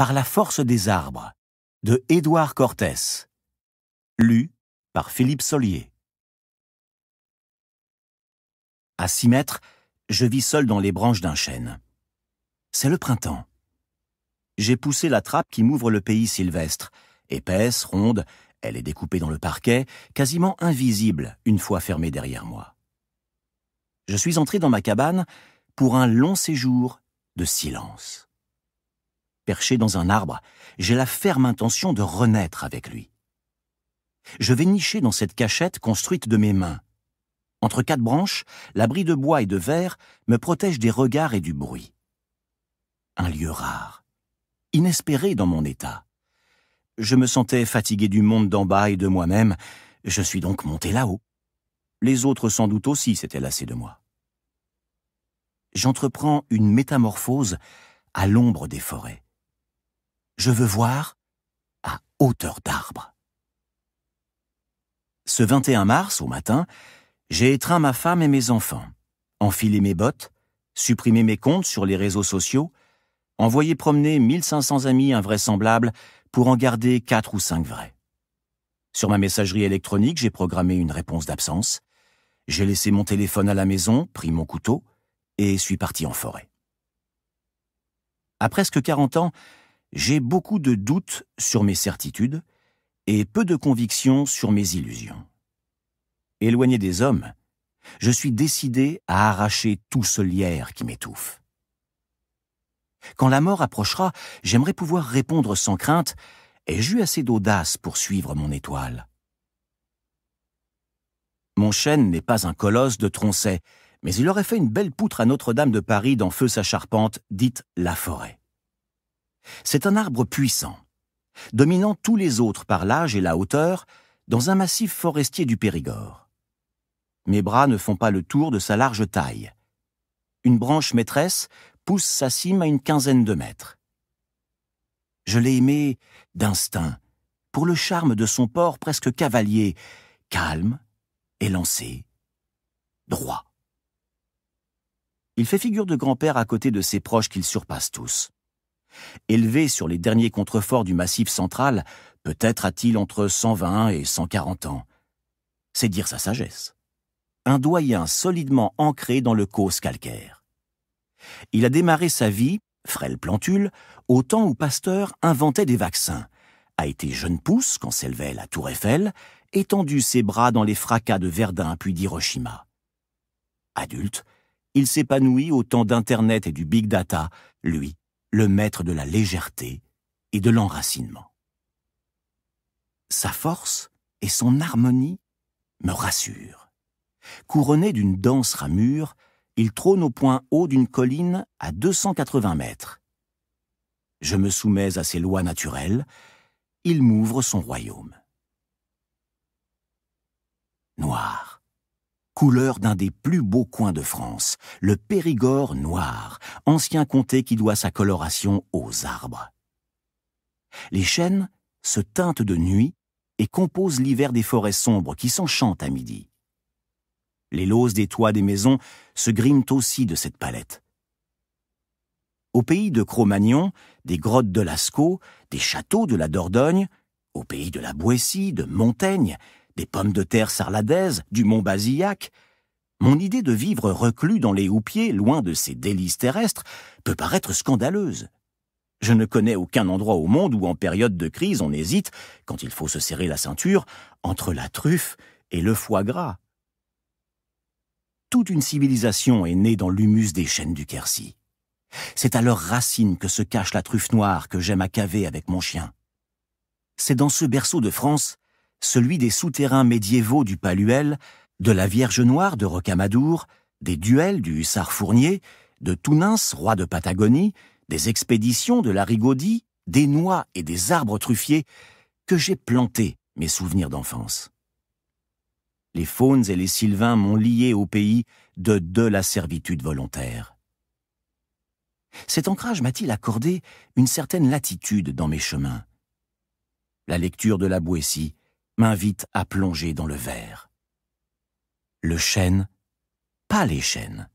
Par la force des arbres de Édouard Cortès. Lu par Philippe Sollier. À six mètres, je vis seul dans les branches d'un chêne. C'est le printemps. J'ai poussé la trappe qui m'ouvre le pays sylvestre. Épaisse, ronde, elle est découpée dans le parquet, quasiment invisible une fois fermée derrière moi. Je suis entré dans ma cabane pour un long séjour de silence dans un arbre, j'ai la ferme intention de renaître avec lui. Je vais nicher dans cette cachette construite de mes mains. Entre quatre branches, l'abri de bois et de verre me protège des regards et du bruit. Un lieu rare, inespéré dans mon état. Je me sentais fatigué du monde d'en bas et de moi-même, je suis donc monté là-haut. Les autres sans doute aussi s'étaient lassés de moi. J'entreprends une métamorphose à l'ombre des forêts. Je veux voir à hauteur d'arbre. Ce 21 mars, au matin, j'ai étreint ma femme et mes enfants, enfilé mes bottes, supprimé mes comptes sur les réseaux sociaux, envoyé promener 1500 amis invraisemblables pour en garder quatre ou cinq vrais. Sur ma messagerie électronique, j'ai programmé une réponse d'absence. J'ai laissé mon téléphone à la maison, pris mon couteau et suis parti en forêt. À presque 40 ans, j'ai beaucoup de doutes sur mes certitudes et peu de convictions sur mes illusions. Éloigné des hommes, je suis décidé à arracher tout ce lierre qui m'étouffe. Quand la mort approchera, j'aimerais pouvoir répondre sans crainte Ai-je eu assez d'audace pour suivre mon étoile Mon chêne n'est pas un colosse de troncets, mais il aurait fait une belle poutre à Notre-Dame de Paris dans Feu sa charpente, dite la forêt. C'est un arbre puissant, dominant tous les autres par l'âge et la hauteur dans un massif forestier du Périgord. Mes bras ne font pas le tour de sa large taille. Une branche maîtresse pousse sa cime à une quinzaine de mètres. Je l'ai aimé d'instinct, pour le charme de son port presque cavalier, calme, élancé, droit. Il fait figure de grand-père à côté de ses proches qu'il surpasse tous. Élevé sur les derniers contreforts du massif central, peut-être a-t-il entre 120 et 140 ans. C'est dire sa sagesse. Un doyen solidement ancré dans le cause calcaire. Il a démarré sa vie, frêle plantule, au temps où Pasteur inventait des vaccins, a été jeune pousse quand s'élevait la tour Eiffel, étendu ses bras dans les fracas de Verdun puis d'Hiroshima. Adulte, il s'épanouit au temps d'Internet et du Big Data, lui, le maître de la légèreté et de l'enracinement. Sa force et son harmonie me rassurent. Couronné d'une dense ramure, il trône au point haut d'une colline à 280 mètres. Je me soumets à ses lois naturelles, il m'ouvre son royaume. Noir couleur d'un des plus beaux coins de France, le Périgord noir, ancien comté qui doit sa coloration aux arbres. Les chênes se teintent de nuit et composent l'hiver des forêts sombres qui s'enchantent à midi. Les lozes des toits des maisons se griment aussi de cette palette. Au pays de Cromagnon, des grottes de Lascaux, des châteaux de la Dordogne, au pays de la Boétie, de Montaigne, des pommes de terre sarladaises, du mont Basillac. Mon idée de vivre reclus dans les houppiers, loin de ces délices terrestres, peut paraître scandaleuse. Je ne connais aucun endroit au monde où en période de crise on hésite, quand il faut se serrer la ceinture, entre la truffe et le foie gras. Toute une civilisation est née dans l'humus des chaînes du Quercy. C'est à leurs racines que se cache la truffe noire que j'aime à caver avec mon chien. C'est dans ce berceau de France celui des souterrains médiévaux du Paluel, de la Vierge Noire de Rocamadour, des duels du Hussard Fournier, de Tounins, roi de Patagonie, des expéditions de la Rigaudie, des noix et des arbres truffiers, que j'ai planté mes souvenirs d'enfance. Les faunes et les sylvains m'ont lié au pays de de la servitude volontaire. Cet ancrage m'a-t-il accordé une certaine latitude dans mes chemins La lecture de la Boétie, m'invite à plonger dans le verre. Le chêne, pas les chênes.